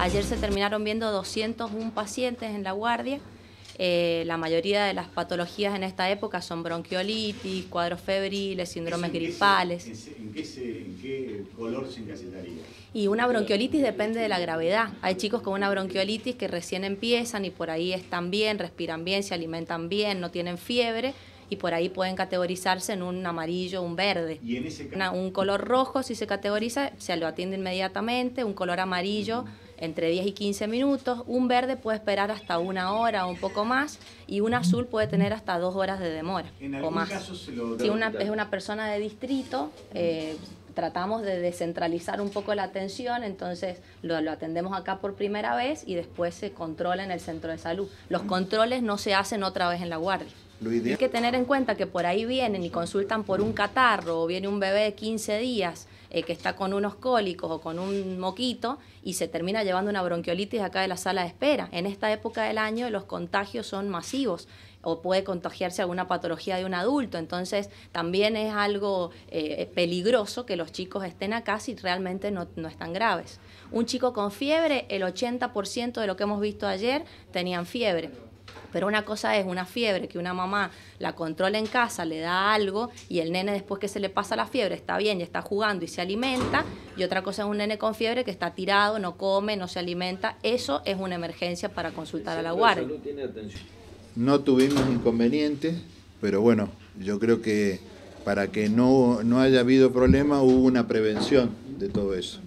Ayer se terminaron viendo 201 pacientes en la guardia. Eh, la mayoría de las patologías en esta época son bronquiolitis, cuadros febriles, síndromes gripales. ¿En qué, color se encasetaría? Y una bronquiolitis depende de la gravedad. Hay chicos con una bronquiolitis que recién empiezan y por ahí están bien, respiran bien, se alimentan bien, no tienen fiebre y por ahí pueden categorizarse en un amarillo, un verde. un color rojo, si se categoriza, se lo atiende inmediatamente, un color amarillo entre 10 y 15 minutos, un verde puede esperar hasta una hora o un poco más y un azul puede tener hasta dos horas de demora o más. si una, es una persona de distrito, eh, tratamos de descentralizar un poco la atención, entonces lo, lo, atendemos acá por primera vez y después se controla en el centro de salud. Los mm. controles no se hacen otra vez en la guardia. Hay que tener en cuenta que por ahí vienen y consultan por un catarro o viene un bebé de 15 días eh, que está con unos cólicos o con un moquito y se termina llevando una bronquiolitis acá de la sala de espera. En esta época del año los contagios son masivos o puede contagiarse alguna patología de un adulto. Entonces, también es algo eh, peligroso que los chicos estén acá si realmente no, no están graves. Un chico con fiebre, el 80% de lo que hemos visto ayer tenían fiebre. Pero una cosa es una fiebre que una mamá la controla en casa, le da algo y el nene después que se le pasa la fiebre está bien y está jugando y se alimenta. Y otra cosa es un nene con fiebre que está tirado, no come, no se alimenta. Eso es una emergencia para consultar a la guardia. No tuvimos inconvenientes, pero bueno, yo creo que para que no, no haya habido problema hubo una prevención de todo eso.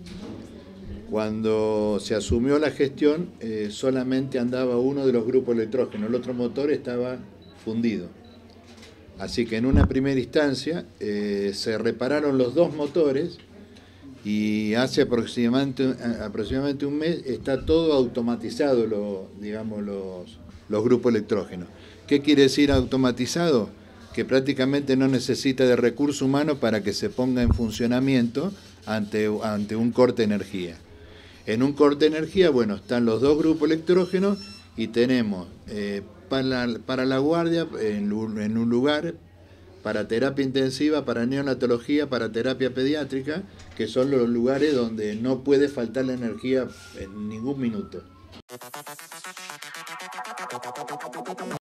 Cuando se asumió la gestión, eh, solamente andaba uno de los grupos electrógenos, el otro motor estaba fundido. Así que en una primera instancia eh, se repararon los dos motores y hace aproximadamente, un mes está todo automatizado, digamos, los, los grupos electrógenos. ¿Qué quiere decir automatizado? Que prácticamente no necesita de recurso humano para que se ponga en funcionamiento ante, ante un corte de energía. En un corte de energía, bueno, están los dos grupos electrógenos y tenemos eh, para, la guardia en, un lugar, para terapia intensiva, para neonatología, para terapia pediátrica, que son los lugares donde no puede faltar la energía en ningún minuto.